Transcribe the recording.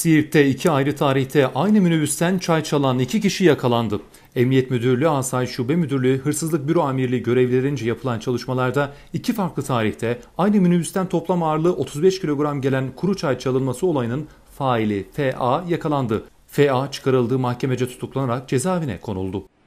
Siirt'te iki ayrı tarihte aynı minibüsten çay çalan iki kişi yakalandı. Emniyet Müdürlüğü, Asayiş Şube Müdürlüğü, Hırsızlık Büro Amirliği görevlerince yapılan çalışmalarda iki farklı tarihte aynı minibüsten toplam ağırlığı 35 kilogram gelen kuru çay çalınması olayının faili FA yakalandı. FA çıkarıldığı mahkemece tutuklanarak cezaevine konuldu.